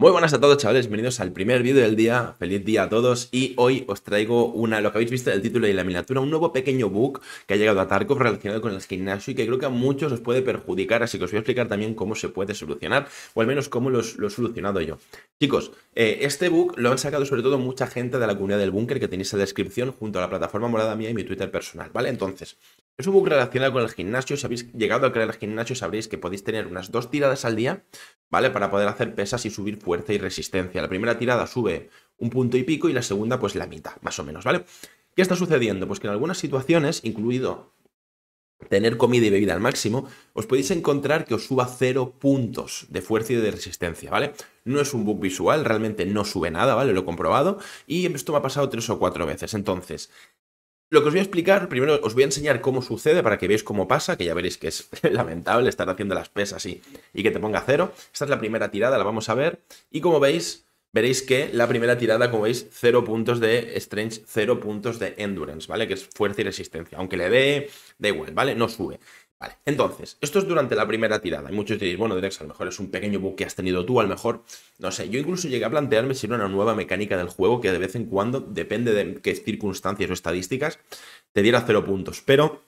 Muy buenas a todos chavales, bienvenidos al primer vídeo del día, feliz día a todos y hoy os traigo una, lo que habéis visto en el título y la miniatura, un nuevo pequeño book que ha llegado a Tarkov relacionado con el gimnasio y que creo que a muchos os puede perjudicar, así que os voy a explicar también cómo se puede solucionar o al menos cómo lo, he solucionado yo. Chicos, eh, este book lo han sacado sobre todo mucha gente de la comunidad del búnker que tenéis en la descripción junto a la plataforma morada mía y mi Twitter personal, ¿vale? Entonces, es un bug relacionado con el gimnasio. Si habéis llegado a crear el gimnasio, sabréis que podéis tener unas dos tiradas al día, ¿vale? Para poder hacer pesas y subir fuerza y resistencia. La primera tirada sube un punto y pico y la segunda, pues la mitad, más o menos, ¿vale? ¿Qué está sucediendo? Pues que en algunas situaciones, incluido tener comida y bebida al máximo, os podéis encontrar que os suba cero puntos de fuerza y de resistencia, ¿vale? No es un bug visual, realmente no sube nada, ¿vale? Lo he comprobado y esto me ha pasado tres o cuatro veces. Entonces, lo que os voy a explicar, primero os voy a enseñar cómo sucede para que veáis cómo pasa, que ya veréis que es lamentable estar haciendo las pesas y, y que te ponga cero. Esta es la primera tirada, la vamos a ver. Y como veis, veréis que la primera tirada, como veis, cero puntos de Strange, cero puntos de Endurance, ¿vale? Que es fuerza y resistencia. Aunque le dé, da igual, ¿vale? No sube. Vale, entonces, esto es durante la primera tirada. Y muchos diréis, bueno, Derex, a lo mejor es un pequeño bug que has tenido tú, a lo mejor, no sé. Yo incluso llegué a plantearme si era una nueva mecánica del juego que de vez en cuando, depende de qué circunstancias o estadísticas, te diera cero puntos. Pero,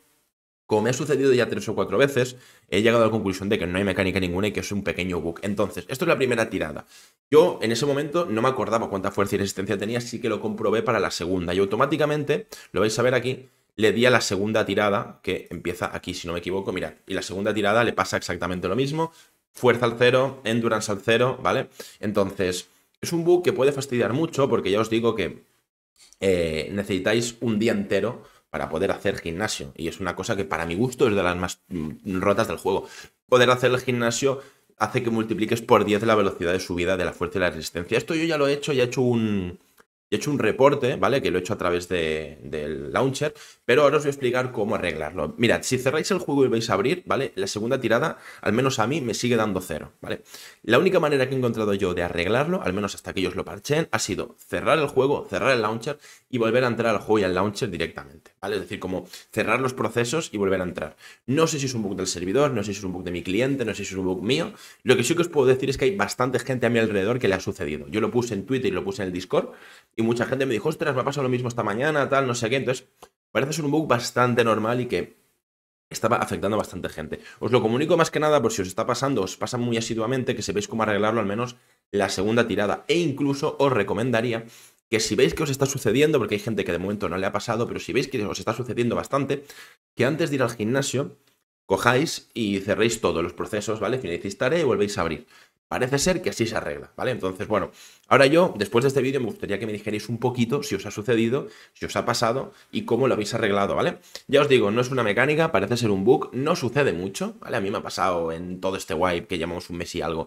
como me ha sucedido ya tres o cuatro veces, he llegado a la conclusión de que no hay mecánica ninguna y que es un pequeño bug. Entonces, esto es la primera tirada. Yo en ese momento no me acordaba cuánta fuerza y resistencia tenía, así que lo comprobé para la segunda. Y automáticamente, lo vais a ver aquí, le di a la segunda tirada, que empieza aquí, si no me equivoco, mirad, y la segunda tirada le pasa exactamente lo mismo, fuerza al cero, endurance al cero, ¿vale? Entonces, es un bug que puede fastidiar mucho, porque ya os digo que eh, necesitáis un día entero para poder hacer gimnasio, y es una cosa que para mi gusto es de las más mm, rotas del juego. Poder hacer el gimnasio hace que multipliques por 10 la velocidad de subida de la fuerza y la resistencia. Esto yo ya lo he hecho, ya he hecho un he hecho un reporte, ¿vale? Que lo he hecho a través del launcher, pero ahora os voy a explicar cómo arreglarlo. Mirad, si cerráis el juego y vais a abrir, ¿vale? La segunda tirada, al menos a mí, me sigue dando cero, ¿vale? La única manera que he encontrado yo de arreglarlo, al menos hasta que ellos lo parchen, ha sido cerrar el juego, cerrar el launcher y volver a entrar al juego y al launcher directamente, ¿vale? Es decir, como cerrar los procesos y volver a entrar. No sé si es un bug del servidor, no sé si es un bug de mi cliente, no sé si es un bug mío. Lo que sí que os puedo decir es que hay bastante gente a mi alrededor que le ha sucedido. Yo lo puse en Twitter y lo puse en el Discord y mucha gente me dijo, ostras, me ha pasado lo mismo esta mañana, tal, no sé qué. Entonces, parece ser un bug bastante normal y que estaba afectando a bastante gente. Os lo comunico más que nada por si os está pasando, os pasa muy asiduamente, que se veis cómo arreglarlo al menos la segunda tirada. E incluso os recomendaría que si veis que os está sucediendo, porque hay gente que de momento no le ha pasado, pero si veis que os está sucediendo bastante, que antes de ir al gimnasio, cojáis y cerréis todos los procesos, ¿vale? Finalicéis tarea y volvéis a abrir. Parece ser que así se arregla, ¿vale? Entonces, bueno, ahora yo, después de este vídeo, me gustaría que me dijerais un poquito si os ha sucedido, si os ha pasado y cómo lo habéis arreglado, ¿vale? Ya os digo, no es una mecánica, parece ser un bug, no sucede mucho, ¿vale? A mí me ha pasado en todo este wipe que llamamos un mes y algo,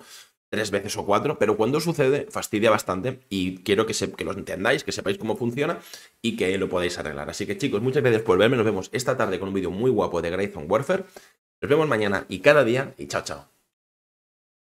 tres veces o cuatro, pero cuando sucede fastidia bastante y quiero que, que lo entendáis, que sepáis cómo funciona y que lo podáis arreglar. Así que chicos, muchas gracias por verme, nos vemos esta tarde con un vídeo muy guapo de Grayson Warfare, nos vemos mañana y cada día y chao chao.